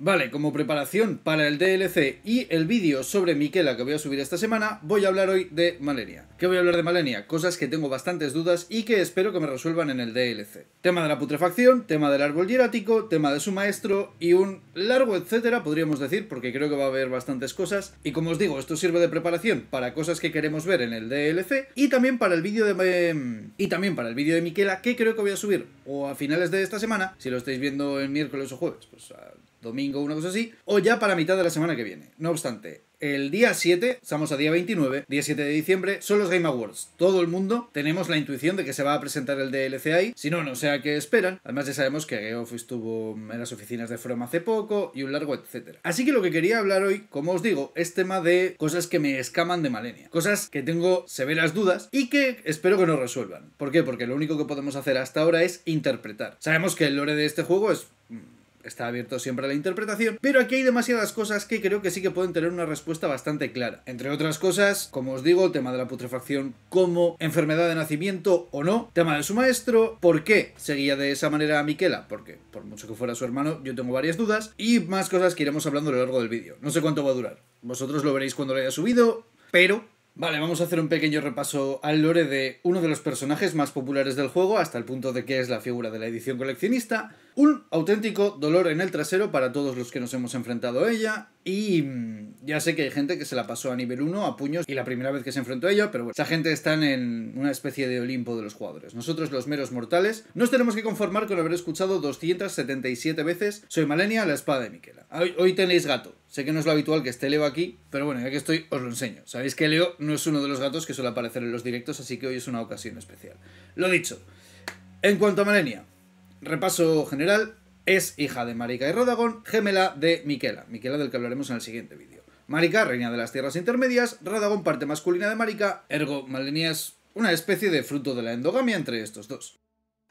Vale, como preparación para el DLC y el vídeo sobre Miquela que voy a subir esta semana, voy a hablar hoy de Malenia. ¿Qué voy a hablar de Malenia? Cosas que tengo bastantes dudas y que espero que me resuelvan en el DLC. Tema de la putrefacción, tema del árbol hierático, tema de su maestro y un largo etcétera, podríamos decir, porque creo que va a haber bastantes cosas. Y como os digo, esto sirve de preparación para cosas que queremos ver en el DLC y también para el vídeo de... Em, y también para el vídeo de Miquela que creo que voy a subir o a finales de esta semana, si lo estáis viendo el miércoles o jueves, pues domingo, una cosa así, o ya para mitad de la semana que viene. No obstante, el día 7, estamos a día 29, día 7 de diciembre, son los Game Awards. Todo el mundo tenemos la intuición de que se va a presentar el DLC ahí, si no, no sea que esperan. Además ya sabemos que Geoff estuvo en las oficinas de From hace poco y un largo etcétera. Así que lo que quería hablar hoy, como os digo, es tema de cosas que me escaman de Malenia. Cosas que tengo severas dudas y que espero que nos resuelvan. ¿Por qué? Porque lo único que podemos hacer hasta ahora es interpretar. Sabemos que el lore de este juego es mm, está abierto siempre a la interpretación, pero aquí hay demasiadas cosas que creo que sí que pueden tener una respuesta bastante clara. Entre otras cosas, como os digo, el tema de la putrefacción como enfermedad de nacimiento o no, tema de su maestro, por qué seguía de esa manera a Miquela, porque por mucho que fuera su hermano, yo tengo varias dudas, y más cosas que iremos hablando a lo largo del vídeo. No sé cuánto va a durar. Vosotros lo veréis cuando lo haya subido, pero Vale, vamos a hacer un pequeño repaso al lore de uno de los personajes más populares del juego, hasta el punto de que es la figura de la edición coleccionista, un auténtico dolor en el trasero para todos los que nos hemos enfrentado a ella, y mm, ya sé que hay gente que se la pasó a nivel 1 a puños y la primera vez que se enfrentó a ella, pero bueno, esa gente está en una especie de Olimpo de los jugadores. Nosotros, los meros mortales, nos tenemos que conformar con haber escuchado 277 veces Soy Malenia, la espada de Miquela. hoy tenéis gato. Sé que no es lo habitual que esté Leo aquí, pero bueno, ya que estoy, os lo enseño. Sabéis que Leo no es uno de los gatos que suele aparecer en los directos, así que hoy es una ocasión especial. Lo dicho, en cuanto a Malenia, repaso general, es hija de Marika y Rodagón, gemela de Miquela, Miquela del que hablaremos en el siguiente vídeo. Marika, reina de las tierras intermedias, Rodagón parte masculina de Marika, ergo Malenia es una especie de fruto de la endogamia entre estos dos.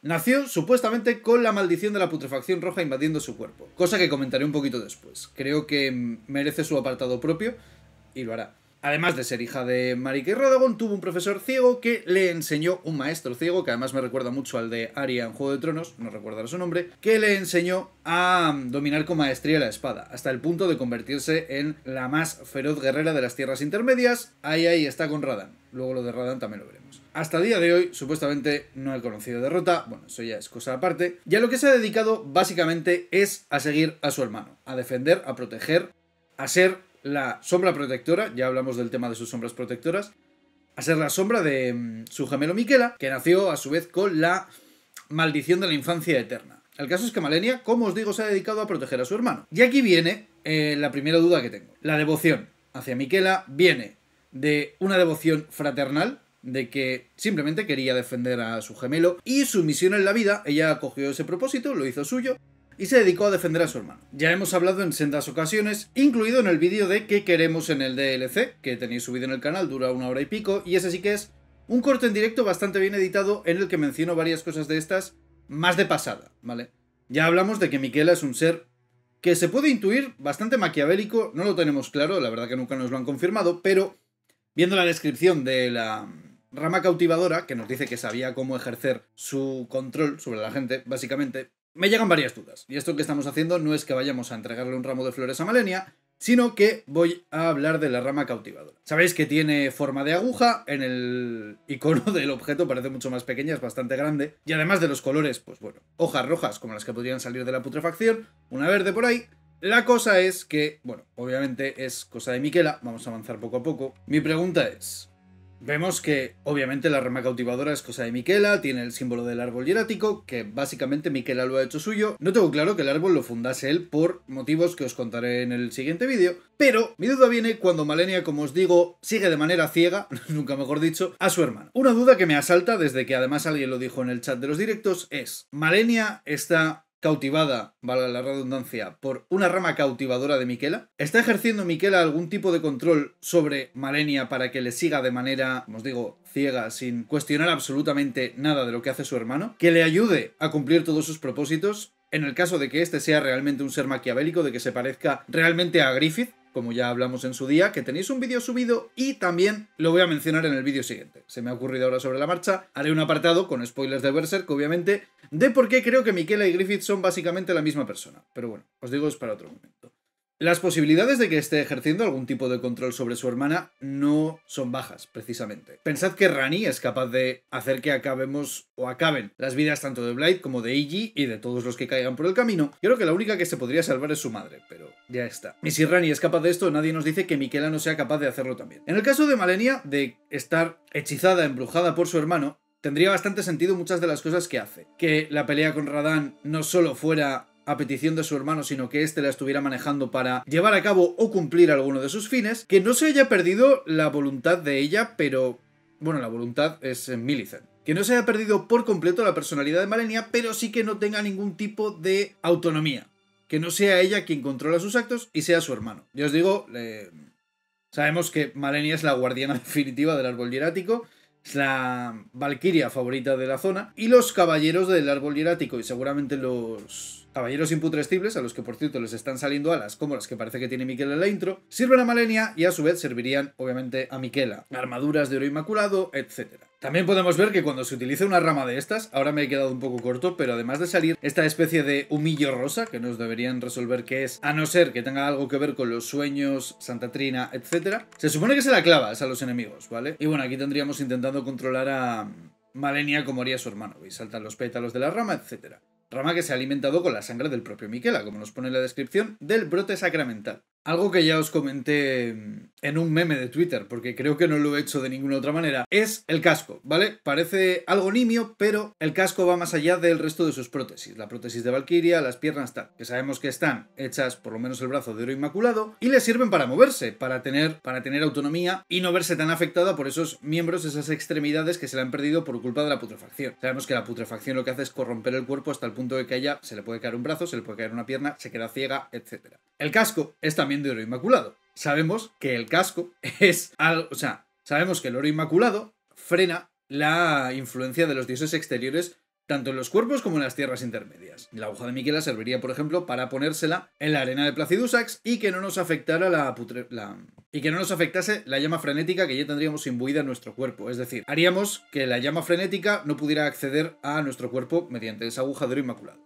Nació supuestamente con la maldición de la putrefacción roja invadiendo su cuerpo, cosa que comentaré un poquito después. Creo que merece su apartado propio y lo hará. Además de ser hija de Marique y Rodagon, tuvo un profesor ciego que le enseñó, un maestro ciego, que además me recuerda mucho al de Arya en Juego de Tronos, no recuerdo su nombre, que le enseñó a mm, dominar con maestría la espada, hasta el punto de convertirse en la más feroz guerrera de las tierras intermedias. Ahí, ahí está con Radan. Luego lo de Radan también lo veremos. Hasta el día de hoy, supuestamente, no he conocido derrota. Bueno, eso ya es cosa aparte. Ya lo que se ha dedicado, básicamente, es a seguir a su hermano, a defender, a proteger, a ser la sombra protectora, ya hablamos del tema de sus sombras protectoras, a ser la sombra de mm, su gemelo Miquela, que nació a su vez con la maldición de la infancia eterna. El caso es que Malenia, como os digo, se ha dedicado a proteger a su hermano. Y aquí viene eh, la primera duda que tengo. La devoción hacia Miquela viene de una devoción fraternal, de que simplemente quería defender a su gemelo y su misión en la vida, ella cogió ese propósito, lo hizo suyo, y se dedicó a defender a su hermano. Ya hemos hablado en sendas ocasiones, incluido en el vídeo de qué queremos en el DLC, que tenéis subido en el canal, dura una hora y pico, y ese sí que es un corto en directo bastante bien editado en el que menciono varias cosas de estas, más de pasada, ¿vale? Ya hablamos de que Miquela es un ser que se puede intuir bastante maquiavélico, no lo tenemos claro, la verdad que nunca nos lo han confirmado, pero viendo la descripción de la rama cautivadora, que nos dice que sabía cómo ejercer su control sobre la gente, básicamente, me llegan varias dudas. Y esto que estamos haciendo no es que vayamos a entregarle un ramo de flores a Malenia, sino que voy a hablar de la rama cautivadora. Sabéis que tiene forma de aguja, en el icono del objeto parece mucho más pequeña, es bastante grande, y además de los colores, pues bueno, hojas rojas como las que podrían salir de la putrefacción, una verde por ahí. La cosa es que, bueno, obviamente es cosa de Miquela, vamos a avanzar poco a poco. Mi pregunta es, Vemos que obviamente la rama cautivadora es cosa de Miquela, tiene el símbolo del árbol hierático, que básicamente Miquela lo ha hecho suyo. No tengo claro que el árbol lo fundase él por motivos que os contaré en el siguiente vídeo, pero mi duda viene cuando Malenia, como os digo, sigue de manera ciega, nunca mejor dicho, a su hermano. Una duda que me asalta desde que además alguien lo dijo en el chat de los directos es, ¿Malenia está cautivada, vale la redundancia, por una rama cautivadora de Miquela? ¿Está ejerciendo Miquela algún tipo de control sobre Malenia para que le siga de manera, os digo, ciega, sin cuestionar absolutamente nada de lo que hace su hermano? ¿Que le ayude a cumplir todos sus propósitos? En el caso de que este sea realmente un ser maquiavélico, de que se parezca realmente a Griffith, como ya hablamos en su día, que tenéis un vídeo subido y también lo voy a mencionar en el vídeo siguiente. Se me ha ocurrido ahora sobre la marcha, haré un apartado con spoilers de Berserk, obviamente, de por qué creo que Miquela y Griffith son básicamente la misma persona. Pero bueno, os digo es para otro momento. Las posibilidades de que esté ejerciendo algún tipo de control sobre su hermana no son bajas, precisamente. Pensad que Rani es capaz de hacer que acabemos o acaben las vidas tanto de Blight como de Iggy y de todos los que caigan por el camino. Yo creo que la única que se podría salvar es su madre, pero ya está. Y si Rani es capaz de esto, nadie nos dice que Miquela no sea capaz de hacerlo también. En el caso de Malenia, de estar hechizada, embrujada por su hermano, tendría bastante sentido muchas de las cosas que hace. Que la pelea con Radán no solo fuera a petición de su hermano, sino que éste la estuviera manejando para llevar a cabo o cumplir alguno de sus fines, que no se haya perdido la voluntad de ella, pero... Bueno, la voluntad es en Millicent. Que no se haya perdido por completo la personalidad de Malenia, pero sí que no tenga ningún tipo de autonomía. Que no sea ella quien controla sus actos y sea su hermano. Yo os digo, sabemos que Malenia es la guardiana definitiva del árbol hierático, es la valquiria favorita de la zona, y los caballeros del árbol hierático, y seguramente los Caballeros Imputrestibles, a los que por cierto les están saliendo alas, como las que parece que tiene Miquel en la intro, sirven a Malenia y a su vez servirían obviamente a Miquela, armaduras de oro inmaculado, etc. También podemos ver que cuando se utiliza una rama de estas, ahora me he quedado un poco corto, pero además de salir esta especie de humillo rosa, que nos deberían resolver que es, a no ser que tenga algo que ver con los sueños, Santa Trina, etc., se supone que se la clavas a los enemigos, ¿vale? Y bueno, aquí tendríamos intentando controlar a... Malenia como haría su hermano, y saltan los pétalos de la rama, etcétera rama que se ha alimentado con la sangre del propio Miquela, como nos pone la descripción, del brote sacramental. Algo que ya os comenté en un meme de Twitter, porque creo que no lo he hecho de ninguna otra manera, es el casco, ¿vale? Parece algo nimio, pero el casco va más allá del resto de sus prótesis. La prótesis de Valkyria, las piernas tal, que sabemos que están hechas, por lo menos el brazo de oro inmaculado, y le sirven para moverse, para tener, para tener autonomía y no verse tan afectada por esos miembros, esas extremidades que se le han perdido por culpa de la putrefacción. Sabemos que la putrefacción lo que hace es corromper el cuerpo hasta el punto de que ella se le puede caer un brazo, se le puede caer una pierna, se queda ciega, etc. El casco es también de oro inmaculado. Sabemos que el casco es algo, o sea, sabemos que el oro inmaculado frena la influencia de los dioses exteriores tanto en los cuerpos como en las tierras intermedias. La aguja de Miquela serviría, por ejemplo, para ponérsela en la arena de Placidusax y que no nos afectara la, y que no nos afectase la llama frenética que ya tendríamos imbuida en nuestro cuerpo. Es decir, haríamos que la llama frenética no pudiera acceder a nuestro cuerpo mediante esa aguja de oro inmaculado.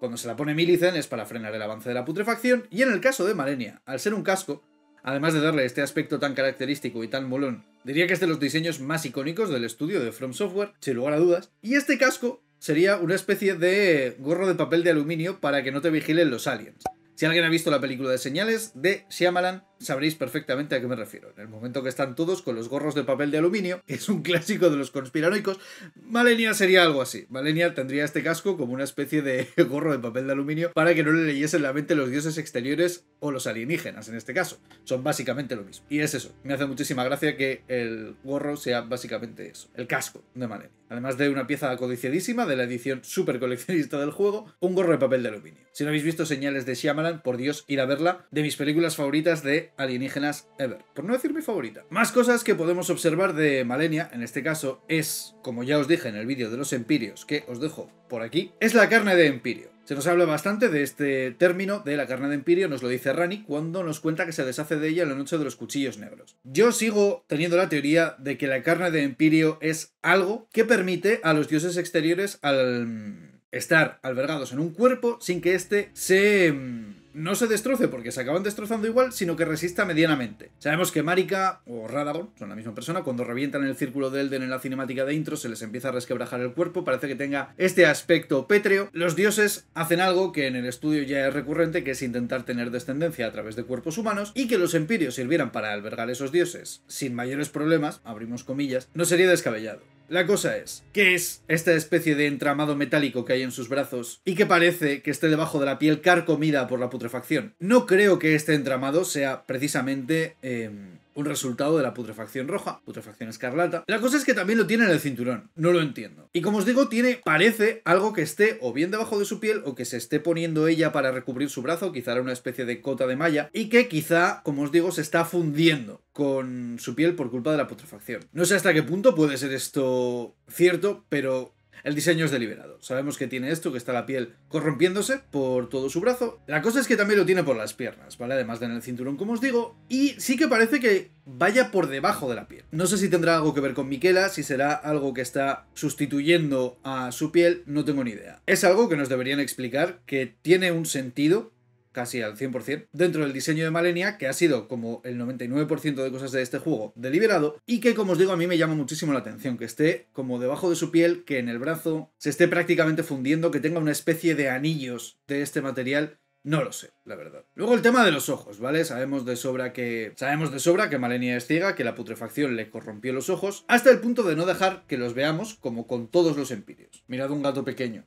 Cuando se la pone Millicent es para frenar el avance de la putrefacción, y en el caso de Malenia, al ser un casco, además de darle este aspecto tan característico y tan molón, diría que es de los diseños más icónicos del estudio de From Software, sin lugar a dudas, y este casco sería una especie de gorro de papel de aluminio para que no te vigilen los aliens. Si alguien ha visto la película de señales de Shyamalan, sabréis perfectamente a qué me refiero. En el momento que están todos con los gorros de papel de aluminio, es un clásico de los conspiranoicos, Malenia sería algo así. Malenia tendría este casco como una especie de gorro de papel de aluminio para que no le leyesen la mente los dioses exteriores o los alienígenas en este caso. Son básicamente lo mismo. Y es eso. Me hace muchísima gracia que el gorro sea básicamente eso. El casco de Malenia. Además de una pieza codiciadísima de la edición super coleccionista del juego, un gorro de papel de aluminio. Si no habéis visto señales de Shyamalan, por Dios, ir a verla, de mis películas favoritas de alienígenas ever. Por no decir mi favorita. Más cosas que podemos observar de Malenia, en este caso, es, como ya os dije en el vídeo de los Empirios, que os dejo por aquí, es la carne de Empirio. Se nos habla bastante de este término de la carne de Empirio, nos lo dice Rani cuando nos cuenta que se deshace de ella en la noche de los cuchillos negros. Yo sigo teniendo la teoría de que la carne de Empirio es algo que permite a los dioses exteriores al mm, estar albergados en un cuerpo sin que éste se mm, no se destroce porque se acaban destrozando igual, sino que resista medianamente. Sabemos que Marika o Radagon son la misma persona, cuando revientan el círculo de Elden en la cinemática de intro se les empieza a resquebrajar el cuerpo, parece que tenga este aspecto pétreo. Los dioses hacen algo que en el estudio ya es recurrente, que es intentar tener descendencia a través de cuerpos humanos y que los empirios sirvieran para albergar esos dioses sin mayores problemas, abrimos comillas, no sería descabellado. La cosa es, ¿qué es esta especie de entramado metálico que hay en sus brazos y que parece que esté debajo de la piel carcomida por la putrefacción? No creo que este entramado sea precisamente... Em, un resultado de la putrefacción roja, putrefacción escarlata. La cosa es que también lo tiene en el cinturón, no lo entiendo. Y como os digo, tiene, parece, algo que esté o bien debajo de su piel o que se esté poniendo ella para recubrir su brazo, quizá era una especie de cota de malla, y que quizá, como os digo, se está fundiendo con su piel por culpa de la putrefacción. No sé hasta qué punto puede ser esto cierto, pero el diseño es deliberado. Sabemos que tiene esto, que está la piel corrompiéndose por todo su brazo. La cosa es que también lo tiene por las piernas, ¿vale? Además de en el cinturón, como os digo. Y sí que parece que vaya por debajo de la piel. No sé si tendrá algo que ver con Miquela, si será algo que está sustituyendo a su piel, no tengo ni idea. Es algo que nos deberían explicar, que tiene un sentido casi al 100% dentro del diseño de Malenia, que ha sido como el 99% de cosas de este juego deliberado y que, como os digo, a mí me llama muchísimo la atención, que esté como debajo de su piel, que en el brazo se esté prácticamente fundiendo, que tenga una especie de anillos de este material no lo sé, la verdad. Luego el tema de los ojos, ¿vale? Sabemos de sobra que. Sabemos de sobra que Malenia es ciega, que la putrefacción le corrompió los ojos, hasta el punto de no dejar que los veamos como con todos los empirios. Mirad un gato pequeño.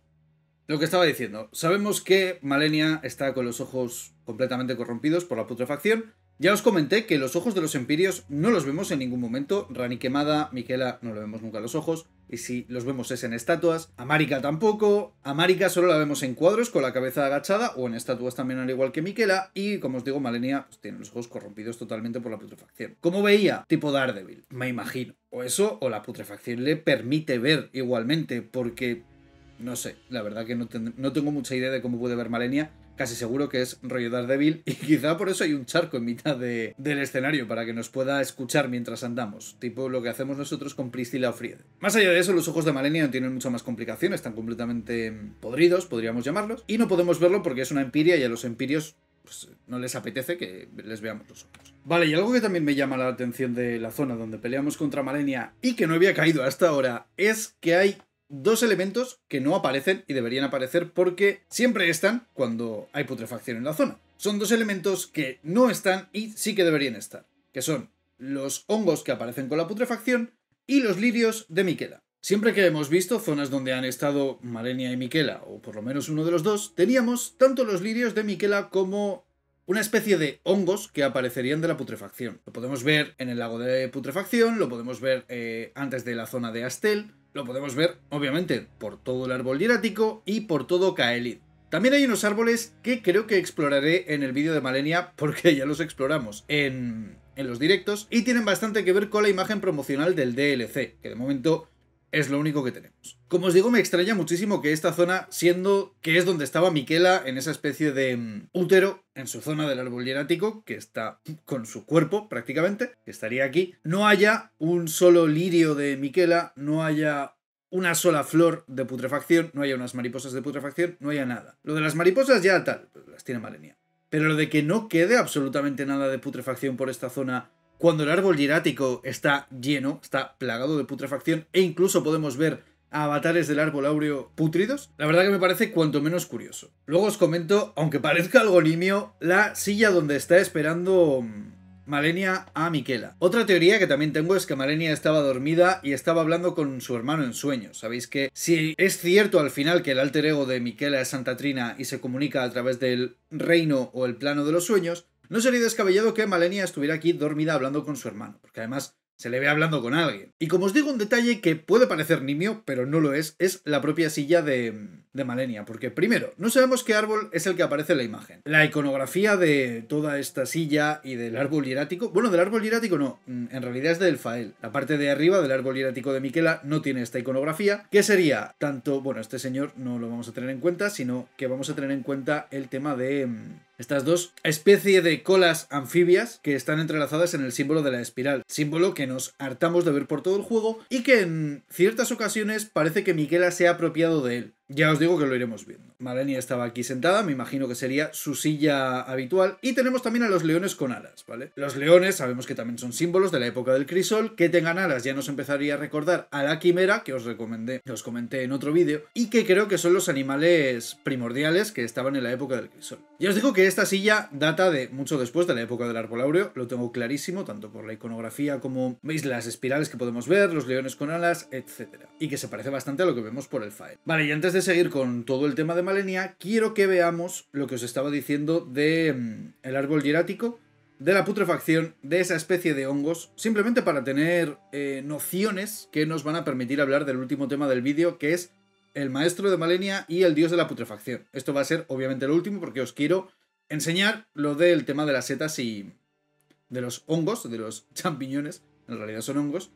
Lo que estaba diciendo, sabemos que Malenia está con los ojos completamente corrompidos por la putrefacción. Ya os comenté que los ojos de los Empirios no los vemos en ningún momento. Rani quemada, Miquela no le vemos nunca los ojos. Y si los vemos es en estatuas. Amárica tampoco. Amárica solo la vemos en cuadros con la cabeza agachada o en estatuas también al igual que Miquela. Y como os digo, Malenia tiene los ojos corrompidos totalmente por la putrefacción. ¿Cómo veía, tipo Daredevil, me imagino. O eso o la putrefacción le permite ver igualmente porque no sé, la verdad que no, tengo mucha idea de cómo puede ver Malenia. Casi seguro que es rollo débil y quizá por eso hay un charco en mitad del escenario para que nos pueda escuchar mientras andamos, tipo lo que hacemos nosotros con Priscilla Fried. Más allá de eso, los ojos de Malenia no tienen mucha más complicaciones. están completamente podridos, podríamos llamarlos, y no podemos verlo porque es una empiria y a los empirios pues, no les apetece que les veamos los ojos. Vale, y algo que también me llama la atención de la zona donde peleamos contra Malenia y que no había caído hasta ahora es que hay dos elementos que no aparecen y deberían aparecer porque siempre están cuando hay putrefacción en la zona. Son dos elementos que no están y sí que deberían estar, que son los hongos que aparecen con la putrefacción y los lirios de Miquela. Siempre que hemos visto zonas donde han estado Malenia y Miquela, o por lo menos uno de los dos, teníamos tanto los lirios de Miquela como una especie de hongos que aparecerían de la putrefacción. Lo podemos ver en el lago de putrefacción, lo podemos ver eh, antes de la zona de Astel, lo podemos ver, obviamente, por todo el árbol hierático y por todo Caelid. También hay unos árboles que creo que exploraré en el vídeo de Malenia, porque ya los exploramos en, en los directos, y tienen bastante que ver con la imagen promocional del DLC, que de momento es lo único que tenemos. Como os digo, me extraña muchísimo que esta zona, siendo que es donde estaba Miquela en esa especie de mm, útero, en su zona del árbol hierático, que está con su cuerpo prácticamente, que estaría aquí, no haya un solo lirio de Miquela, no haya una sola flor de putrefacción, no haya unas mariposas de putrefacción, no haya nada. Lo de las mariposas ya tal, las tiene Malenia. Pero lo de que no quede absolutamente nada de putrefacción por esta zona cuando el árbol hierático está lleno, está plagado de putrefacción e incluso podemos ver avatares del árbol áureo putridos, la verdad que me parece cuanto menos curioso. Luego os comento, aunque parezca algo nimio, la silla donde está esperando mm, Malenia a Miquela. Otra teoría que también tengo es que Malenia estaba dormida y estaba hablando con su hermano en sueños. Sabéis que si es cierto al final que el alter ego de Miquela es Santa Trina y se comunica a través del reino o el plano de los sueños, no sería descabellado que Malenia estuviera aquí dormida hablando con su hermano, porque además se le ve hablando con alguien. Y como os digo, un detalle que puede parecer nimio, pero no lo es, es la propia silla de, de Malenia, porque primero, no sabemos qué árbol es el que aparece en la imagen. La iconografía de toda esta silla y del árbol hierático, bueno, del árbol hierático no, mm, en realidad es del Fael. La parte de arriba del árbol hierático de Miquela no tiene esta iconografía, que sería tanto, bueno, este señor no lo vamos a tener en cuenta, sino que vamos a tener en cuenta el tema de... Mm, estas dos especie de colas anfibias que están entrelazadas en el símbolo de la espiral, símbolo que nos hartamos de ver por todo el juego y que en ciertas ocasiones parece que Miquela se ha apropiado de él. Ya os digo que lo iremos viendo. Malenia estaba aquí sentada, me imagino que sería su silla habitual. Y tenemos también a los leones con alas, ¿vale? Los leones sabemos que también son símbolos de la época del crisol, que tengan alas ya nos empezaría a recordar a la quimera, que os recomendé, os comenté en otro vídeo, y que creo que son los animales primordiales que estaban en la época del crisol. Ya os digo que esta silla data de mucho después de la época del arboláureo, lo tengo clarísimo, tanto por la iconografía como, veis, las espirales que podemos ver, los leones con alas, etc. Y que se parece bastante a lo que vemos por el file. Vale, y antes de seguir con todo el tema de Malenia quiero que veamos lo que os estaba diciendo de mm, el árbol hierático, de la putrefacción, de esa especie de hongos, simplemente para tener eh, nociones que nos van a permitir hablar del último tema del vídeo, que es el maestro de Malenia y el dios de la putrefacción. Esto va a ser obviamente lo último porque os quiero enseñar lo del tema de las setas y de los hongos, de los champiñones, en realidad son hongos,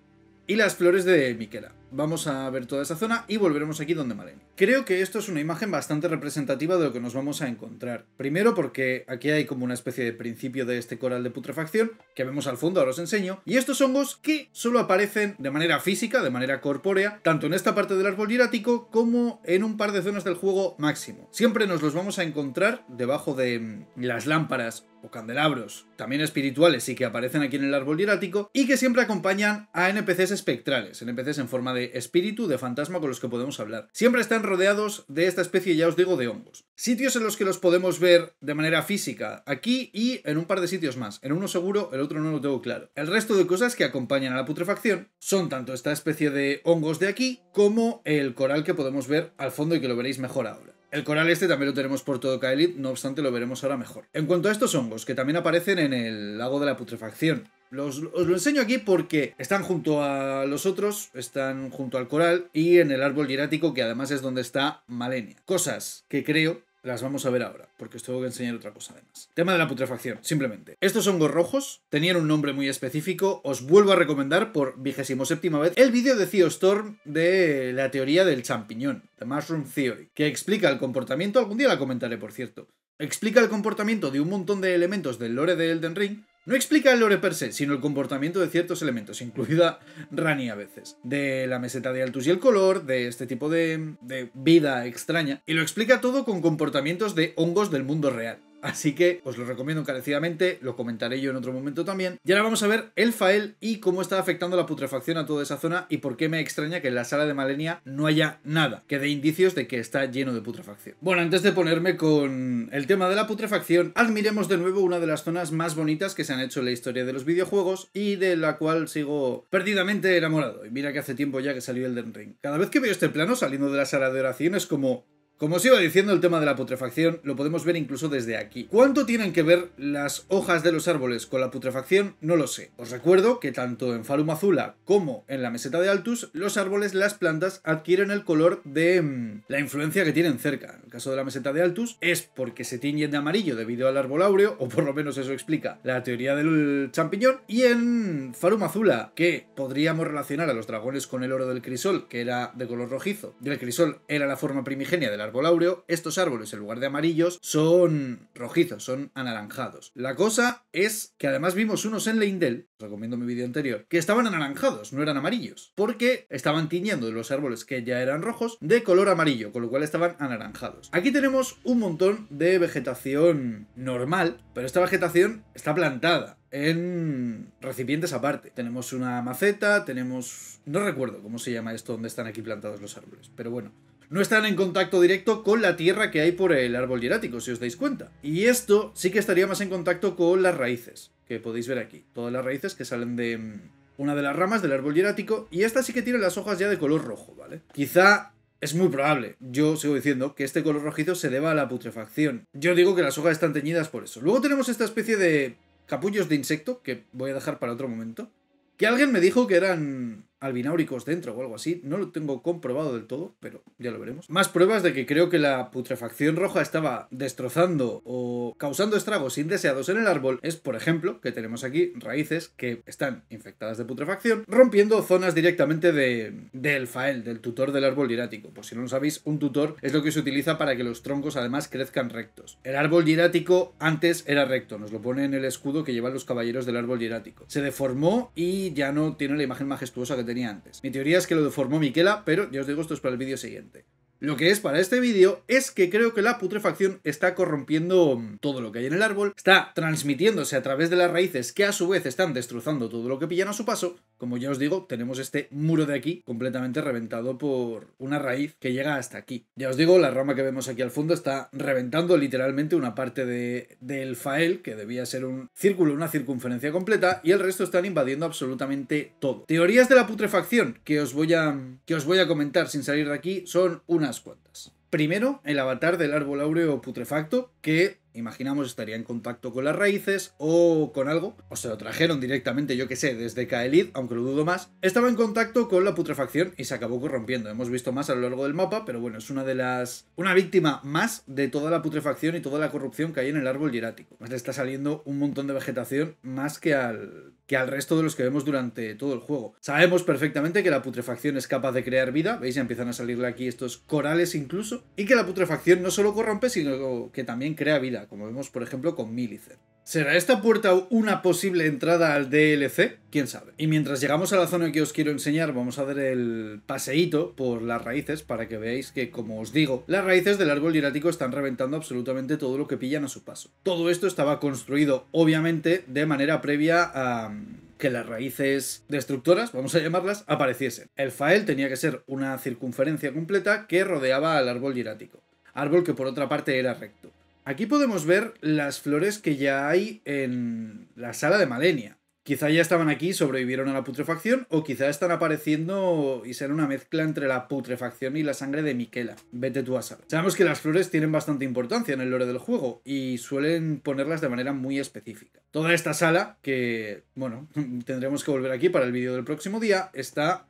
y las flores de Miquela. Vamos a ver toda esa zona y volveremos aquí donde Maren. Creo que esto es una imagen bastante representativa de lo que nos vamos a encontrar. Primero porque aquí hay como una especie de principio de este coral de putrefacción que vemos al fondo, ahora os enseño. Y estos hongos que solo aparecen de manera física, de manera corpórea, tanto en esta parte del árbol hierático como en un par de zonas del juego máximo. Siempre nos los vamos a encontrar debajo de mm, las lámparas o candelabros, también espirituales y que aparecen aquí en el árbol hierático y que siempre acompañan a NPCs espectrales, NPCs en forma de de espíritu, de fantasma con los que podemos hablar. Siempre están rodeados de esta especie, ya os digo, de hongos. Sitios en los que los podemos ver de manera física, aquí y en un par de sitios más. En uno seguro, el otro no lo tengo claro. El resto de cosas que acompañan a la putrefacción son tanto esta especie de hongos de aquí como el coral que podemos ver al fondo y que lo veréis mejor ahora. El coral este también lo tenemos por todo Kaelid, no obstante lo veremos ahora mejor. En cuanto a estos hongos, que también aparecen en el lago de la putrefacción, los, os lo enseño aquí porque están junto a los otros, están junto al coral y en el árbol hierático que además es donde está Malenia. Cosas que creo las vamos a ver ahora, porque os tengo que enseñar otra cosa además. Tema de la putrefacción, simplemente. Estos hongos rojos tenían un nombre muy específico. Os vuelvo a recomendar por vigésimo séptima vez el vídeo de Theo Storm de la teoría del champiñón, The Mushroom Theory, que explica el comportamiento. Algún día la comentaré, por cierto. Explica el comportamiento de un montón de elementos del lore de Elden Ring no explica el lore per se, sino el comportamiento de ciertos elementos, incluida Rani a veces, de la meseta de Altus y el color, de este tipo de, de vida extraña, y lo explica todo con comportamientos de hongos del mundo real. Así que os lo recomiendo encarecidamente, lo comentaré yo en otro momento también. Y ahora vamos a ver el Fael y cómo está afectando la putrefacción a toda esa zona y por qué me extraña que en la sala de Malenia no haya nada que dé indicios de que está lleno de putrefacción. Bueno, antes de ponerme con el tema de la putrefacción, admiremos de nuevo una de las zonas más bonitas que se han hecho en la historia de los videojuegos y de la cual sigo perdidamente enamorado. Y mira que hace tiempo ya que salió el Den Ring. Cada vez que veo este plano saliendo de la sala de oración es como, como os iba diciendo, el tema de la putrefacción lo podemos ver incluso desde aquí. ¿Cuánto tienen que ver las hojas de los árboles con la putrefacción? No lo sé. Os recuerdo que tanto en Farum Azula como en la meseta de Altus, los árboles, las plantas, adquieren el color de mm, la influencia que tienen cerca. En el caso de la meseta de Altus es porque se tiñen de amarillo debido al árbol áureo, o por lo menos eso explica la teoría del champiñón. Y en Farum Azula, que podríamos relacionar a los dragones con el oro del crisol, que era de color rojizo, y el crisol era la forma primigenia de la árbol estos árboles, en lugar de amarillos, son rojizos, son anaranjados. La cosa es que además vimos unos en Leindel, recomiendo mi vídeo anterior, que estaban anaranjados, no eran amarillos, porque estaban tiñendo los árboles que ya eran rojos de color amarillo, con lo cual estaban anaranjados. Aquí tenemos un montón de vegetación normal, pero esta vegetación está plantada en recipientes aparte. Tenemos una maceta, tenemos... No recuerdo cómo se llama esto donde están aquí plantados los árboles, pero bueno no están en contacto directo con la tierra que hay por el árbol hierático, si os dais cuenta. Y esto sí que estaría más en contacto con las raíces, que podéis ver aquí. Todas las raíces que salen de mm, una de las ramas del árbol hierático, y esta sí que tiene las hojas ya de color rojo, ¿vale? Quizá es muy probable, yo sigo diciendo, que este color rojizo se deba a la putrefacción. Yo digo que las hojas están teñidas por eso. Luego tenemos esta especie de capullos de insecto, que voy a dejar para otro momento, que alguien me dijo que eran albináuricos dentro o algo así. No lo tengo comprobado del todo, pero ya lo veremos. Más pruebas de que creo que la putrefacción roja estaba destrozando o causando estragos indeseados en el árbol es, por ejemplo, que tenemos aquí raíces que están infectadas de putrefacción, rompiendo zonas directamente de, del fael, del tutor del árbol hierático. Por pues si no lo sabéis, un tutor es lo que se utiliza para que los troncos además crezcan rectos. El árbol hierático antes era recto, nos lo pone en el escudo que llevan los caballeros del árbol hierático. Se deformó y ya no tiene la imagen majestuosa que tenía antes. Mi teoría es que lo deformó Miquela, pero ya os digo, esto es para el vídeo siguiente. Lo que es para este vídeo es que creo que la putrefacción está corrompiendo todo lo que hay en el árbol, está transmitiéndose a través de las raíces que a su vez están destrozando todo lo que pillan a su paso. Como ya os digo, tenemos este muro de aquí completamente reventado por una raíz que llega hasta aquí. Ya os digo, la rama que vemos aquí al fondo está reventando literalmente una parte de, del fael, que debía ser un círculo, una circunferencia completa, y el resto están invadiendo absolutamente todo. Teorías de la putrefacción que os voy a, que os voy a comentar sin salir de aquí son una cuantas. Primero, el avatar del árbol áureo putrefacto, que imaginamos estaría en contacto con las raíces o con algo, o se lo trajeron directamente, yo que sé, desde Kaelid, aunque lo dudo más, estaba en contacto con la putrefacción y se acabó corrompiendo. Hemos visto más a lo largo del mapa, pero bueno, es una de las... una víctima más de toda la putrefacción y toda la corrupción que hay en el árbol hierático. Pues le está saliendo un montón de vegetación más que al que al resto de los que vemos durante todo el juego. Sabemos perfectamente que la putrefacción es capaz de crear vida, veis, ya empiezan a salirle aquí estos corales incluso, y que la putrefacción no solo corrompe, sino que también crea vida, como vemos por ejemplo con Millicent. ¿Será esta puerta una posible entrada al DLC? ¿Quién sabe? Y mientras llegamos a la zona que os quiero enseñar, vamos a dar el paseíto por las raíces para que veáis que, como os digo, las raíces del árbol hierático están reventando absolutamente todo lo que pillan a su paso. Todo esto estaba construido, obviamente, de manera previa a que las raíces destructoras, vamos a llamarlas, apareciesen. El fael tenía que ser una circunferencia completa que rodeaba al árbol hierático. árbol que por otra parte era recto. Aquí podemos ver las flores que ya hay en la sala de Malenia. Quizá ya estaban aquí, sobrevivieron a la putrefacción, o quizá están apareciendo y será una mezcla entre la putrefacción y la sangre de Miquela. Vete tú a saber. Sabemos que las flores tienen bastante importancia en el lore del juego y suelen ponerlas de manera muy específica. Toda esta sala, que, bueno, tendremos que volver aquí para el vídeo del próximo día, está,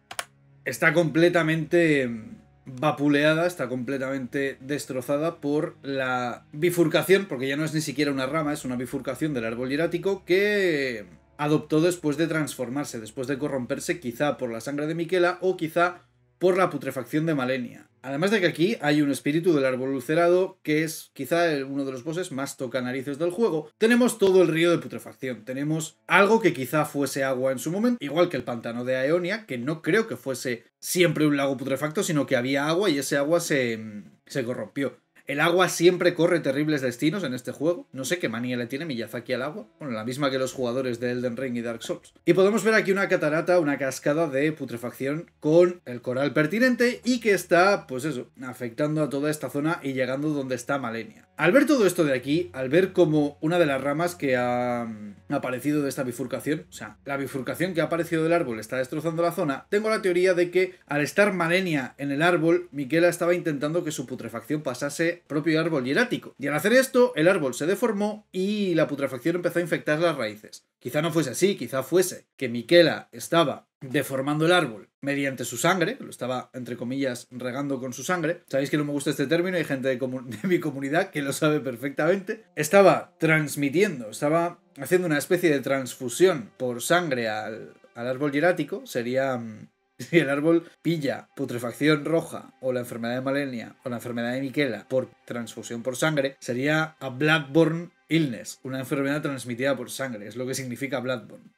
está completamente vapuleada, está completamente destrozada por la bifurcación, porque ya no es ni siquiera una rama, es una bifurcación del árbol hierático que adoptó después de transformarse, después de corromperse quizá por la sangre de Miquela o quizá por la putrefacción de Malenia. Además de que aquí hay un espíritu del árbol ulcerado que es quizá uno de los bosses más toca del juego. Tenemos todo el río de putrefacción, tenemos algo que quizá fuese agua en su momento, igual que el pantano de Aeonia, que no creo que fuese siempre un lago putrefacto, sino que había agua y ese agua se, se corrompió. El agua siempre corre terribles destinos en este juego. No sé qué manía le tiene Miyazaki al agua. Bueno, la misma que los jugadores de Elden Ring y Dark Souls. Y podemos ver aquí una catarata, una cascada de putrefacción con el coral pertinente y que está, pues eso, afectando a toda esta zona y llegando donde está Malenia. Al ver todo esto de aquí, al ver como una de las ramas que ha ha aparecido de esta bifurcación, o sea, la bifurcación que ha aparecido del árbol está destrozando la zona, tengo la teoría de que al estar Malenia en el árbol, Miquela estaba intentando que su putrefacción pasase propio árbol hierático. Y al hacer esto, el árbol se deformó y la putrefacción empezó a infectar las raíces. Quizá no fuese así, quizá fuese que Miquela estaba deformando el árbol mediante su sangre, lo estaba entre comillas regando con su sangre, sabéis que no me gusta este término, hay gente de, mi comunidad que lo sabe perfectamente, estaba transmitiendo, estaba haciendo una especie de transfusión por sangre al, árbol hierático, sería... Mm, si el árbol pilla putrefacción roja o la enfermedad de Malenia o la enfermedad de Miquela por transfusión por sangre, sería a Blackburn Illness, una enfermedad transmitida por sangre, es lo que significa Blackburn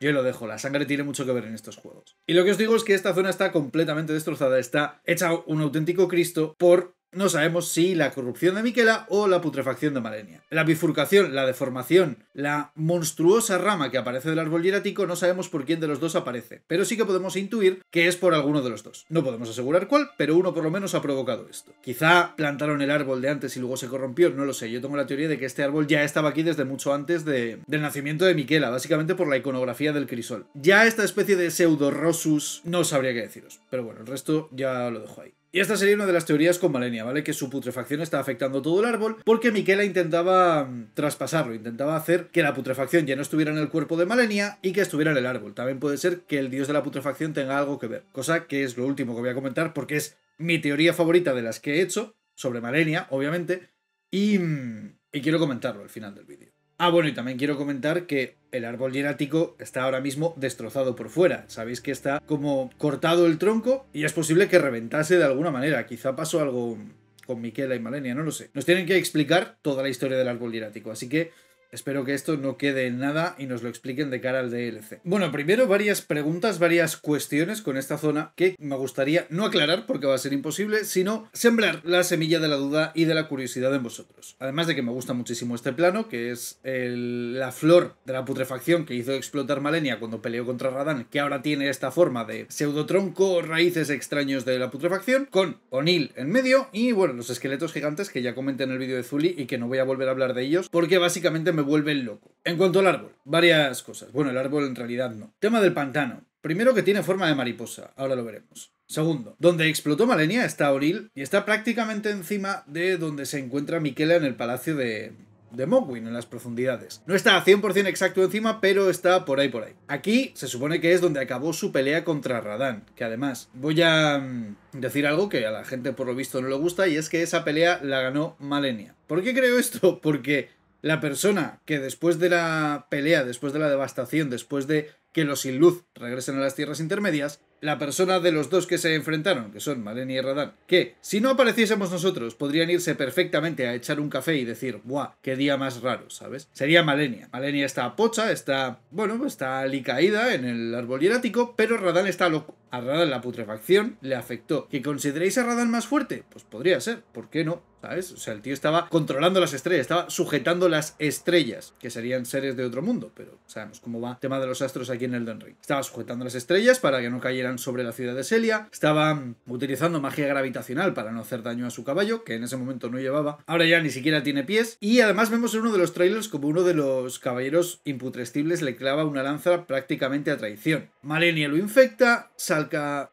yo lo dejo, la sangre tiene mucho que ver en estos juegos. Y lo que os digo es que esta zona está completamente destrozada, está hecha un auténtico Cristo por no sabemos si la corrupción de Miquela o la putrefacción de Malenia. La bifurcación, la deformación, la monstruosa rama que aparece del árbol hierático, no sabemos por quién de los dos aparece, pero sí que podemos intuir que es por alguno de los dos. No podemos asegurar cuál, pero uno por lo menos ha provocado esto. Quizá plantaron el árbol de antes y luego se corrompió, no lo sé. Yo tengo la teoría de que este árbol ya estaba aquí desde mucho antes del nacimiento de Miquela, básicamente por la iconografía del crisol. Ya esta especie de pseudorosus no sabría qué deciros, pero bueno, el resto ya lo dejo ahí. Y esta sería una de las teorías con Malenia, ¿vale? Que su putrefacción está afectando todo el árbol, porque Miquela intentaba mm, traspasarlo, intentaba hacer que la putrefacción ya no estuviera en el cuerpo de Malenia y que estuviera en el árbol. También puede ser que el dios de la putrefacción tenga algo que ver, cosa que es lo último que voy a comentar porque es mi teoría favorita de las que he hecho, sobre Malenia, obviamente, y, mm, y quiero comentarlo al final del vídeo. Ah, bueno, y también quiero comentar que el árbol hierático está ahora mismo destrozado por fuera. Sabéis que está como cortado el tronco y es posible que reventase de alguna manera. Quizá pasó algo con Miquela y Malenia, no lo sé. Nos tienen que explicar toda la historia del árbol hierático, así que Espero que esto no quede en nada y nos lo expliquen de cara al DLC. Bueno, primero varias preguntas, varias cuestiones con esta zona que me gustaría no aclarar porque va a ser imposible, sino sembrar la semilla de la duda y de la curiosidad en vosotros. Además de que me gusta muchísimo este plano, que es la flor de la putrefacción que hizo explotar Malenia cuando peleó contra Radan, que ahora tiene esta forma de pseudotronco, raíces extraños de la putrefacción, con O'Neill en medio y bueno, los esqueletos gigantes que ya comenté en el vídeo de Zully y que no voy a volver a hablar de ellos porque básicamente me vuelve loco. En cuanto al árbol, varias cosas. Bueno, el árbol en realidad no. Tema del pantano. Primero que tiene forma de mariposa, ahora lo veremos. Segundo, donde explotó Malenia está Oril y está prácticamente encima de donde se encuentra Miquela en el palacio de, de Mogwin en las profundidades. No está a 100% exacto encima, pero está por ahí por ahí. Aquí se supone que es donde acabó su pelea contra Radán, que además voy a mm, decir algo que a la gente por lo visto no le gusta y es que esa pelea la ganó Malenia. ¿Por qué creo esto? Porque la persona que después de la pelea, después de la devastación, después de que los sin luz regresen a las tierras intermedias, la persona de los dos que se enfrentaron, que son Malenia y Radán, que si no apareciésemos nosotros podrían irse perfectamente a echar un café y decir, ¡buah! ¡Qué día más raro! ¿Sabes? Sería Malenia. Malenia está pocha, está, bueno, está alicaída en el árbol hierático, pero Radan está loco. A la putrefacción le afectó. ¿Que consideréis a Radan más fuerte? Pues podría ser, ¿por qué no? ¿Sabes? O sea, el tío estaba controlando las estrellas, estaba sujetando las estrellas, que serían seres de otro mundo, pero sabemos cómo va el tema de los astros aquí en Elden Ring. Estaba sujetando las estrellas para que no cayeran sobre la ciudad de Celia, estaba utilizando magia gravitacional para no hacer daño a su caballo, que en ese momento no llevaba, ahora ya ni siquiera tiene pies, y además vemos en uno de los trailers como uno de los caballeros imputrestibles le clava una lanza prácticamente a traición. Malenia lo infecta, saca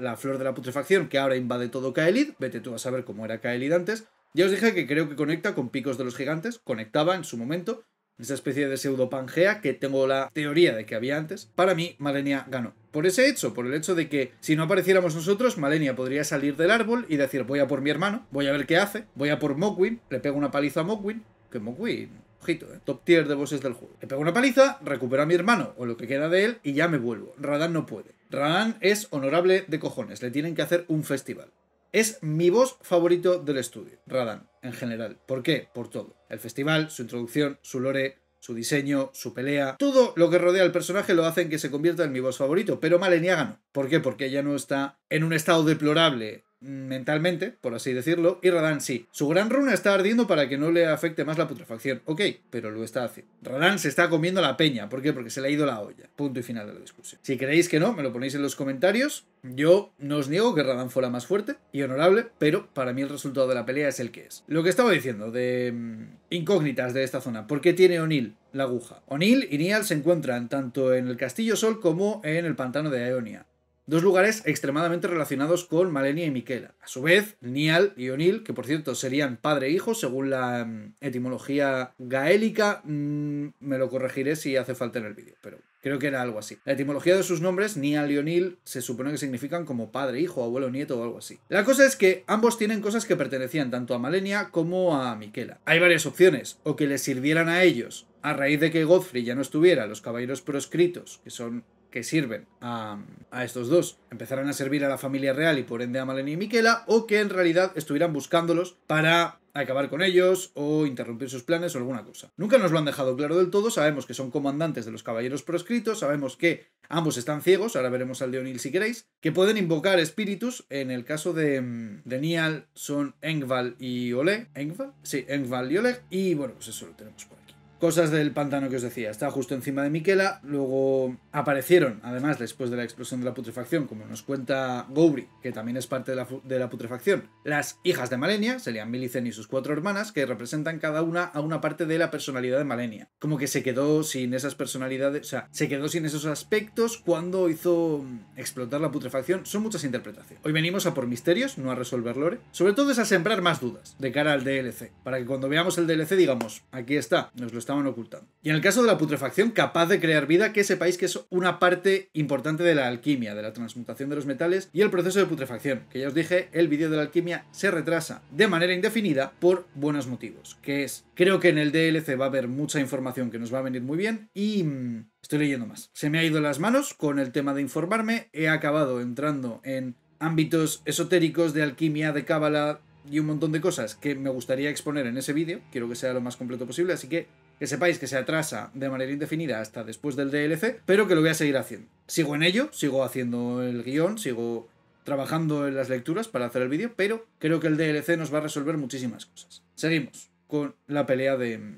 la flor de la putrefacción que ahora invade todo Kaelid, vete tú a saber cómo era Kaelid antes, ya os dije que creo que conecta con Picos de los Gigantes, conectaba en su momento, esa especie de pseudo pangea que tengo la teoría de que había antes, para mí Malenia ganó. Por ese hecho, por el hecho de que si no apareciéramos nosotros, Malenia podría salir del árbol y decir voy a por mi hermano, voy a ver qué hace, voy a por Mokwin, le pego una paliza a Mokwin, que Mokwin, ojito, eh, top tier de bosses del juego. Le pego una paliza, recupero a mi hermano o lo que queda de él y ya me vuelvo. Radan no puede. Radan es honorable de cojones, le tienen que hacer un festival. Es mi voz favorito del estudio, Radan, en general. ¿Por qué? Por todo. El festival, su introducción, su lore, su diseño, su pelea. Todo lo que rodea al personaje lo hacen que se convierta en mi voz favorito, pero Malenia no. ¿Por qué? Porque ella no está en un estado deplorable mentalmente, por así decirlo, y Radan sí. Su gran runa está ardiendo para que no le afecte más la putrefacción. Ok, pero lo está haciendo. Radan se está comiendo la peña. ¿Por qué? Porque se le ha ido la olla. Punto y final de la discusión. Si creéis que no, me lo ponéis en los comentarios. Yo no os niego que Radan fuera más fuerte y honorable, pero para mí el resultado de la pelea es el que es. Lo que estaba diciendo de mm, incógnitas de esta zona. ¿Por qué tiene O'Neill la aguja? O'Neill y Nial se encuentran tanto en el Castillo Sol como en el pantano de Aeonia dos lugares extremadamente relacionados con Malenia y Miquela. A su vez, Nial y O'Neill, que por cierto serían padre e hijo, según la mm, etimología gaélica, mm, me lo corregiré si hace falta en el vídeo, pero creo que era algo así. La etimología de sus nombres, Nial y O'Neill, se supone que significan como padre, hijo, abuelo, nieto o algo así. La cosa es que ambos tienen cosas que pertenecían tanto a Malenia como a Miquela. Hay varias opciones, o que les sirvieran a ellos a raíz de que Godfrey ya no estuviera, los caballeros proscritos, que son que sirven a, estos dos empezarán a servir a la familia real y por ende a Malenia y Miquela, o que en realidad estuvieran buscándolos para acabar con ellos o interrumpir sus planes o alguna cosa. Nunca nos lo han dejado claro del todo, sabemos que son comandantes de los caballeros proscritos, sabemos que ambos están ciegos, ahora veremos al de O'Neill si queréis, que pueden invocar espíritus, en el caso de, de Nial son Engval y ¿Engval? Sí, Engval y Oleg, y bueno, pues eso lo tenemos por ahí. Cosas del pantano que os decía, estaba justo encima de Miquela, luego aparecieron, además después de la explosión de la putrefacción, como nos cuenta Gowry, que también es parte de la, putrefacción, las hijas de Malenia, serían Milicen y sus cuatro hermanas, que representan cada una a una parte de la personalidad de Malenia. Como que se quedó sin esas personalidades, o sea, se quedó sin esos aspectos cuando hizo explotar la putrefacción. Son muchas interpretaciones. Hoy venimos a por misterios, no a resolver lore. Sobre todo es a sembrar más dudas de cara al DLC, para que cuando veamos el DLC digamos, aquí está, nos lo estaban ocultando. Y en el caso de la putrefacción, capaz de crear vida, que sepáis que es una parte importante de la alquimia, de la transmutación de los metales y el proceso de putrefacción, que ya os dije, el vídeo de la alquimia se retrasa de manera indefinida por buenos motivos, que es, creo que en el DLC va a haber mucha información que nos va a venir muy bien y... Mm, estoy leyendo más. Se me ha ido las manos con el tema de informarme, he acabado entrando en ámbitos esotéricos de alquimia, de cábala, y un montón de cosas que me gustaría exponer en ese vídeo. Quiero que sea lo más completo posible, así que que sepáis que se atrasa de manera indefinida hasta después del DLC, pero que lo voy a seguir haciendo. Sigo en ello, sigo haciendo el guión, sigo trabajando en las lecturas para hacer el vídeo, pero creo que el DLC nos va a resolver muchísimas cosas. Seguimos con la pelea de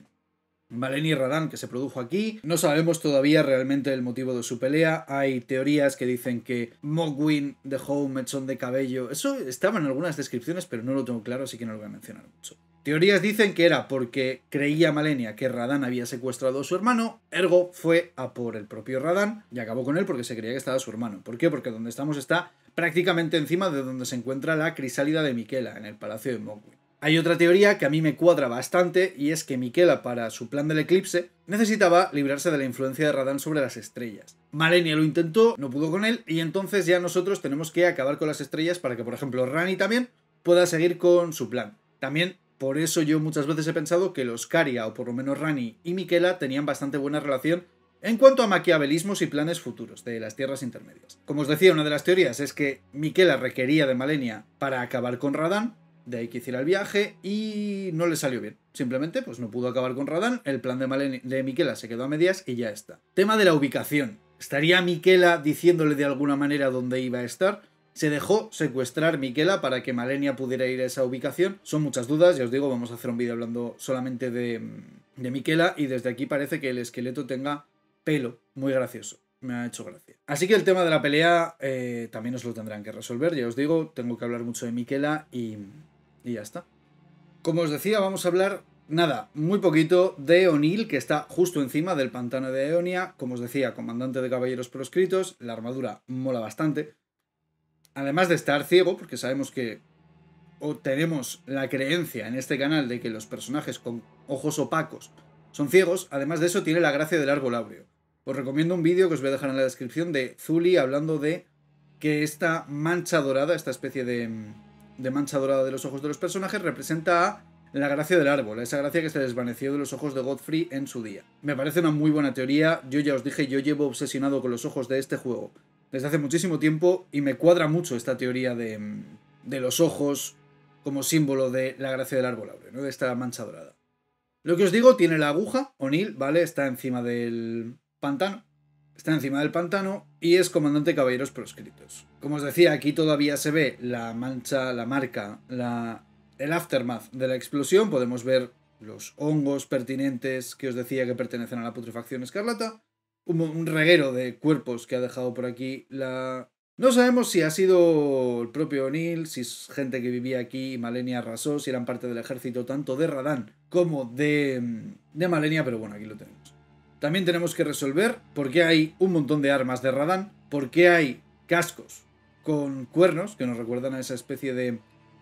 y mm, Radan que se produjo aquí. No sabemos todavía realmente el motivo de su pelea. Hay teorías que dicen que Mogwin dejó un mechón de cabello. Eso estaba en algunas descripciones, pero no lo tengo claro, así que no lo voy a mencionar mucho. Teorías dicen que era porque creía Malenia que Radán había secuestrado a su hermano, ergo fue a por el propio Radán y acabó con él porque se creía que estaba su hermano. ¿Por qué? Porque donde estamos está prácticamente encima de donde se encuentra la crisálida de Miquela, en el palacio de Mowgli. Hay otra teoría que a mí me cuadra bastante y es que Miquela, para su plan del eclipse, necesitaba librarse de la influencia de Radán sobre las estrellas. Malenia lo intentó, no pudo con él, y entonces ya nosotros tenemos que acabar con las estrellas para que, por ejemplo, Rani también pueda seguir con su plan. También por eso yo muchas veces he pensado que los Caria, o por lo menos Rani y Miquela, tenían bastante buena relación en cuanto a maquiavelismos y planes futuros de las tierras intermedias. Como os decía, una de las teorías es que Miquela requería de Malenia para acabar con Radán, de ahí que hiciera el viaje, y no le salió bien. Simplemente, pues no pudo acabar con Radán, el plan de, de Miquela se quedó a medias y ya está. Tema de la ubicación. ¿Estaría Miquela diciéndole de alguna manera dónde iba a estar? se dejó secuestrar Miquela para que Malenia pudiera ir a esa ubicación. Son muchas dudas, ya os digo, vamos a hacer un vídeo hablando solamente de, mm, Miquela y desde aquí parece que el esqueleto tenga pelo, muy gracioso me ha hecho gracia. Así que el tema de la pelea eh, también os lo tendrán que resolver, ya os digo, tengo que hablar mucho de Miquela y, y ya está. Como os decía, vamos a hablar, nada, muy poquito de O'Neill, que está justo encima del pantano de Eonia, como os decía, comandante de caballeros proscritos, la armadura mola bastante, además de estar ciego, porque sabemos que o tenemos la creencia en este canal de que los personajes con ojos opacos son ciegos, además de eso tiene la gracia del árbol áureo. Os recomiendo un vídeo que os voy a dejar en la descripción de Zuli hablando de que esta mancha dorada, esta especie de, mancha dorada de los ojos de los personajes, representa la gracia del árbol, esa gracia que se desvaneció de los ojos de Godfrey en su día. Me parece una muy buena teoría, yo ya os dije, yo llevo obsesionado con los ojos de este juego desde hace muchísimo tiempo y me cuadra mucho esta teoría de, mm, de los ojos como símbolo de la gracia del árbol áureo, ¿no? de esta mancha dorada. Lo que os digo, tiene la aguja, O'Neill, ¿vale? Está encima del pantano. Está encima del pantano y es comandante de caballeros proscritos. Como os decía, aquí todavía se ve la mancha, la marca, la, el aftermath de la explosión. Podemos ver los hongos pertinentes que os decía que pertenecen a la putrefacción escarlata un, reguero de cuerpos que ha dejado por aquí la... No sabemos si ha sido el propio O'Neill, si es gente que vivía aquí Malenia arrasó, si eran parte del ejército tanto de Radán como de, de Malenia, pero bueno, aquí lo tenemos. También tenemos que resolver por qué hay un montón de armas de Radán, por qué hay cascos con cuernos, que nos recuerdan a esa especie de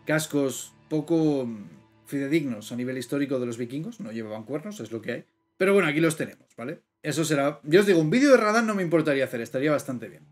cascos poco mm, fidedignos a nivel histórico de los vikingos, no llevaban cuernos, es lo que hay. Pero bueno, aquí los tenemos, ¿vale? Eso será... Yo os digo, un vídeo de radar no me importaría hacer, estaría bastante bien.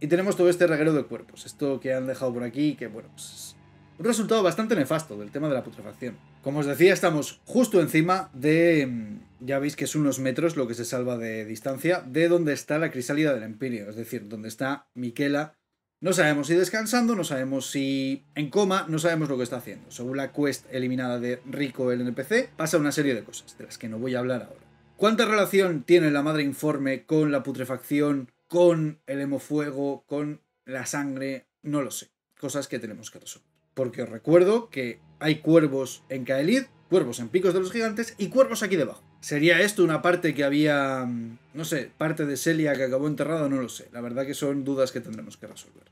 Y tenemos todo este reguero de cuerpos, esto que han dejado por aquí, que bueno, pues es un resultado bastante nefasto del tema de la putrefacción. Como os decía, estamos justo encima de... Mm, ya veis que es unos metros lo que se salva de distancia de donde está la crisálida del Empirio, es decir, donde está Miquela. No sabemos si descansando, no sabemos si en coma, no sabemos lo que está haciendo. Según la quest eliminada de Rico el NPC, pasa una serie de cosas, de las que no voy a hablar ahora. ¿Cuánta relación tiene la madre informe con la putrefacción, con el hemofuego, con la sangre? No lo sé. Cosas que tenemos que resolver. Porque os recuerdo que hay cuervos en Caelid, cuervos en Picos de los Gigantes y cuervos aquí debajo. ¿Sería esto una parte que había, mm, no sé, parte de Celia que acabó enterrada? No lo sé. La verdad que son dudas que tendremos que resolver.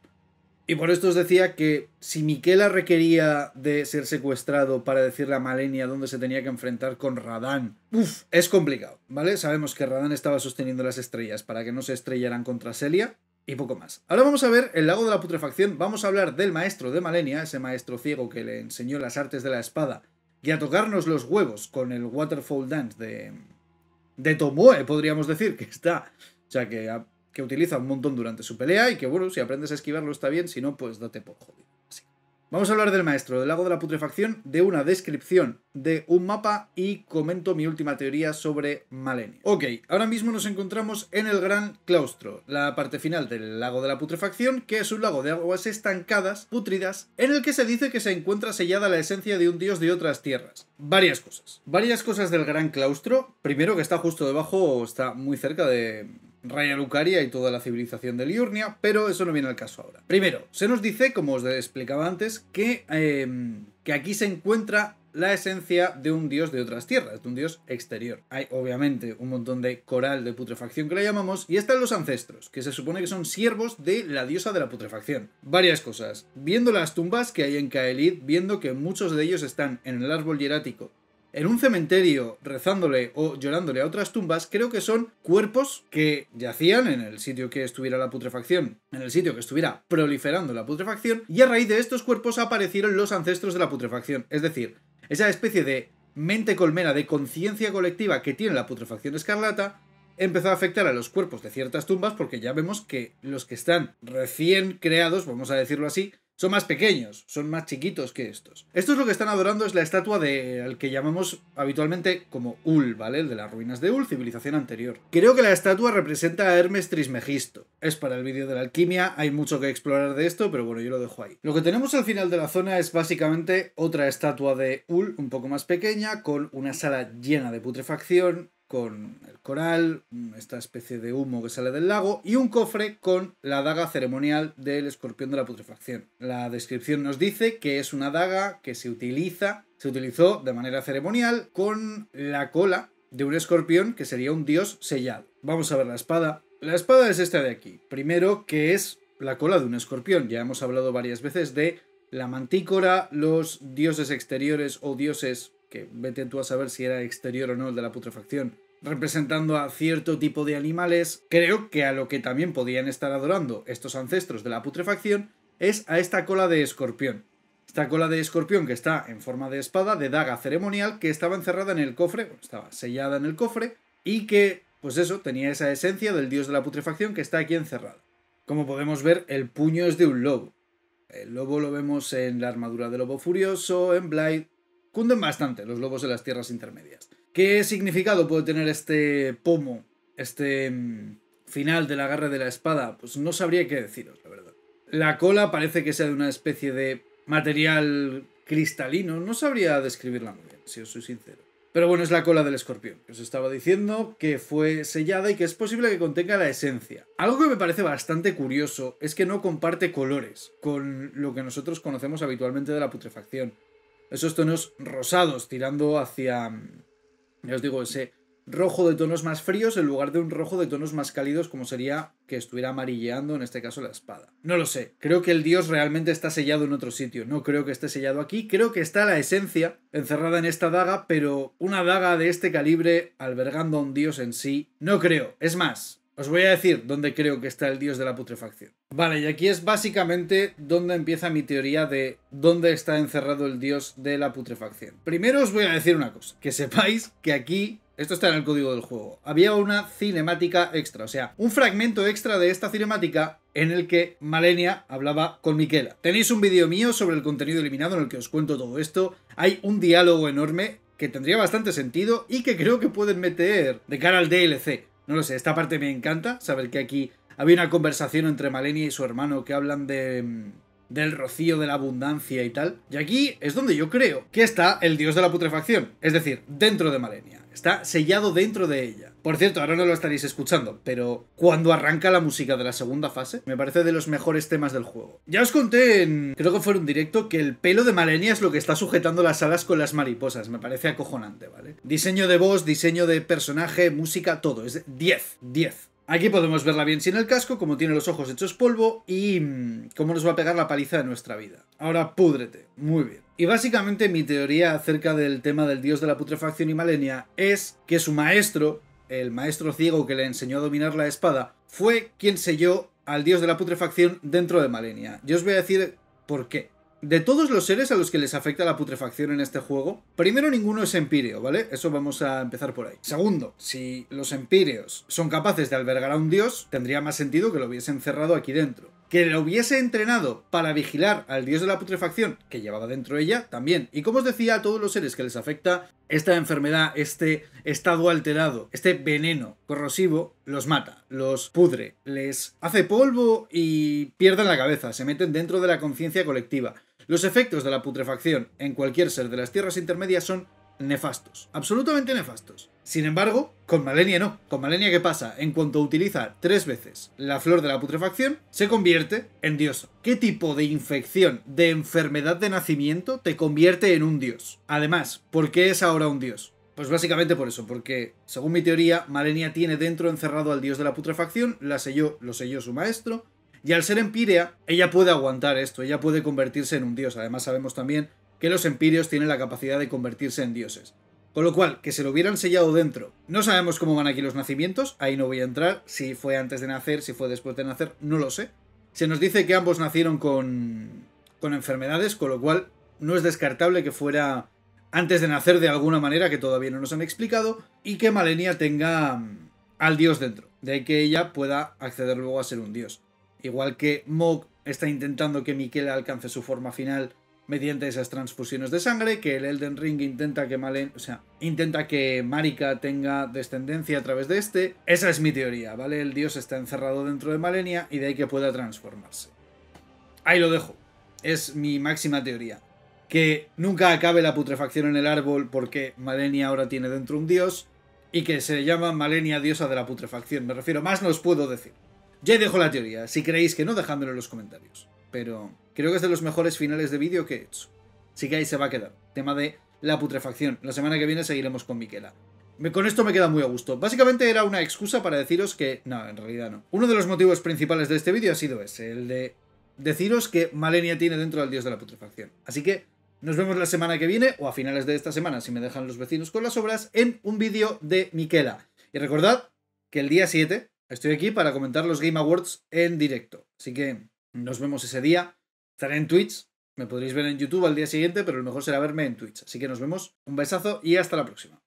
Y por esto os decía que si Miquela requería de ser secuestrado para decirle a Malenia dónde se tenía que enfrentar con Radán, uff, es complicado, ¿vale? Sabemos que Radán estaba sosteniendo las estrellas para que no se estrellaran contra Celia y poco más. Ahora vamos a ver el lago de la putrefacción, vamos a hablar del maestro de Malenia, ese maestro ciego que le enseñó las artes de la espada y a tocarnos los huevos con el Waterfall Dance de... de Tomoe, podríamos decir, que está... O sea que que utiliza un montón durante su pelea y que, bueno, si aprendes a esquivarlo está bien, si no, pues date por jodido. Vamos a hablar del maestro, del lago de la putrefacción, de una descripción de un mapa y comento mi última teoría sobre Malenia. Ok, ahora mismo nos encontramos en el Gran Claustro, la parte final del lago de la putrefacción, que es un lago de aguas estancadas, putridas, en el que se dice que se encuentra sellada la esencia de un dios de otras tierras. Varias cosas. Varias cosas del Gran Claustro. Primero que está justo debajo, está muy cerca de, Raya Lucaria y toda la civilización de Liurnia, pero eso no viene al caso ahora. Primero, se nos dice, como os explicaba antes, que, em, que aquí se encuentra la esencia de un dios de otras tierras, de un dios exterior. Hay obviamente un montón de coral de putrefacción que la llamamos, y están los ancestros, que se supone que son siervos de la diosa de la putrefacción. Varias cosas. Viendo las tumbas que hay en Kaelid, viendo que muchos de ellos están en el árbol hierático en un cementerio rezándole o llorándole a otras tumbas, creo que son cuerpos que yacían en el sitio que estuviera la putrefacción, en el sitio que estuviera proliferando la putrefacción, y a raíz de estos cuerpos aparecieron los ancestros de la putrefacción, es decir, esa especie de mente colmena de conciencia colectiva que tiene la putrefacción escarlata, empezó a afectar a los cuerpos de ciertas tumbas porque ya vemos que los que están recién creados, vamos a decirlo así, son más pequeños, son más chiquitos que estos. Esto es lo que están adorando, es la estatua de al que llamamos habitualmente como Ul, ¿vale? El de las ruinas de Ul, civilización anterior. Creo que la estatua representa a Hermes Trismegisto. Es para el vídeo de la alquimia, hay mucho que explorar de esto, pero bueno, yo lo dejo ahí. Lo que tenemos al final de la zona es básicamente otra estatua de Ul, un poco más pequeña, con una sala llena de putrefacción, con el coral, esta especie de humo que sale del lago, y un cofre con la daga ceremonial del escorpión de la putrefacción. La descripción nos dice que es una daga que se utiliza, se utilizó de manera ceremonial con la cola de un escorpión que sería un dios sellado. Vamos a ver la espada. La espada es esta de aquí. Primero, que es la cola de un escorpión. Ya hemos hablado varias veces de la mantícora, los dioses exteriores o dioses que vete tú a saber si era exterior o no el de la putrefacción, representando a cierto tipo de animales, creo que a lo que también podían estar adorando estos ancestros de la putrefacción es a esta cola de escorpión. Esta cola de escorpión que está en forma de espada, de daga ceremonial, que estaba encerrada en el cofre, estaba sellada en el cofre, y que, pues eso, tenía esa esencia del dios de la putrefacción que está aquí encerrada. Como podemos ver, el puño es de un lobo. El lobo lo vemos en la armadura de lobo furioso, en Blight, cunden bastante los lobos de las tierras intermedias. ¿Qué significado puede tener este pomo, este mm, final del agarre de la espada? Pues no sabría qué deciros, la verdad. La cola parece que sea de una especie de material cristalino, no sabría describirla muy bien, si os soy sincero. Pero bueno, es la cola del escorpión, os estaba diciendo que fue sellada y que es posible que contenga la esencia. Algo que me parece bastante curioso es que no comparte colores con lo que nosotros conocemos habitualmente de la putrefacción esos tonos rosados, tirando hacia, ya os digo, ese rojo de tonos más fríos en lugar de un rojo de tonos más cálidos como sería que estuviera amarilleando en este caso la espada. No lo sé, creo que el dios realmente está sellado en otro sitio, no creo que esté sellado aquí, creo que está la esencia encerrada en esta daga, pero una daga de este calibre albergando a un dios en sí, no creo. Es más, os voy a decir dónde creo que está el dios de la putrefacción. Vale, y aquí es básicamente donde empieza mi teoría de dónde está encerrado el dios de la putrefacción. Primero os voy a decir una cosa, que sepáis que aquí esto está en el código del juego. Había una cinemática extra, o sea, un fragmento extra de esta cinemática en el que Malenia hablaba con Miquela. Tenéis un vídeo mío sobre el contenido eliminado en el que os cuento todo esto. Hay un diálogo enorme que tendría bastante sentido y que creo que pueden meter de cara al DLC. No lo sé, esta parte me encanta, saber que aquí había una conversación entre Malenia y su hermano que hablan de mm, del rocío de la abundancia y tal. Y aquí es donde yo creo que está el dios de la putrefacción, es decir, dentro de Malenia. Está sellado dentro de ella. Por cierto, ahora no lo estaréis escuchando, pero cuando arranca la música de la segunda fase, me parece de los mejores temas del juego. Ya os conté en, creo que fue un directo, que el pelo de Malenia es lo que está sujetando las alas con las mariposas. Me parece acojonante, ¿vale? Diseño de voz, diseño de personaje, música, todo. Es 10, 10. Aquí podemos verla bien sin el casco, como tiene los ojos hechos polvo y mm, cómo nos va a pegar la paliza de nuestra vida. Ahora púdrete. Muy bien. Y básicamente mi teoría acerca del tema del dios de la putrefacción y Malenia es que su maestro el maestro ciego que le enseñó a dominar la espada, fue quien selló al dios de la putrefacción dentro de Malenia. Yo os voy a decir por qué. De todos los seres a los que les afecta la putrefacción en este juego, primero ninguno es empíreo, ¿vale? Eso vamos a empezar por ahí. Segundo, si los empíreos son capaces de albergar a un dios, tendría más sentido que lo hubiesen cerrado aquí dentro que lo hubiese entrenado para vigilar al dios de la putrefacción que llevaba dentro ella también. Y como os decía, a todos los seres que les afecta esta enfermedad, este estado alterado, este veneno corrosivo, los mata, los pudre, les hace polvo y pierden la cabeza, se meten dentro de la conciencia colectiva. Los efectos de la putrefacción en cualquier ser de las tierras intermedias son nefastos, absolutamente nefastos. Sin embargo, con Malenia no. Con Malenia, ¿qué pasa? En cuanto utiliza tres veces la flor de la putrefacción, se convierte en diosa. ¿Qué tipo de infección, de enfermedad de nacimiento te convierte en un dios? Además, ¿por qué es ahora un dios? Pues básicamente por eso, porque según mi teoría, Malenia tiene dentro encerrado al dios de la putrefacción, la selló, lo selló su maestro, y al ser empírea, ella puede aguantar esto, ella puede convertirse en un dios. Además, sabemos también que los empíreos tienen la capacidad de convertirse en dioses. Con lo cual, que se lo hubieran sellado dentro. No sabemos cómo van aquí los nacimientos, ahí no voy a entrar, si fue antes de nacer, si fue después de nacer, no lo sé. Se nos dice que ambos nacieron con, con enfermedades, con lo cual no es descartable que fuera antes de nacer de alguna manera, que todavía no nos han explicado, y que Malenia tenga mm, al dios dentro, de que ella pueda acceder luego a ser un dios. Igual que Mog está intentando que Miquel alcance su forma final mediante esas transfusiones de sangre, que el Elden Ring intenta que Malen, o sea, intenta que Marika tenga descendencia a través de este. Esa es mi teoría, ¿vale? El dios está encerrado dentro de Malenia y de ahí que pueda transformarse. Ahí lo dejo. Es mi máxima teoría. Que nunca acabe la putrefacción en el árbol porque Malenia ahora tiene dentro un dios y que se llama Malenia diosa de la putrefacción. Me refiero, más no os puedo decir. Ya dejo la teoría, si creéis que no, dejádmelo en los comentarios. Pero Creo que es de los mejores finales de vídeo que he hecho. Así que ahí se va a quedar. Tema de la putrefacción. La semana que viene seguiremos con Miquela. con esto me queda muy a gusto. Básicamente era una excusa para deciros que... No, en realidad no. Uno de los motivos principales de este vídeo ha sido ese, el de deciros que Malenia tiene dentro al dios de la putrefacción. Así que nos vemos la semana que viene o a finales de esta semana, si me dejan los vecinos con las obras, en un vídeo de Miquela. Y recordad que el día 7 estoy aquí para comentar los Game Awards en directo. Así que nos vemos ese día. Estaré en Twitch, me podréis ver en YouTube al día siguiente, pero lo mejor será verme en Twitch. Así que nos vemos, un besazo y hasta la próxima.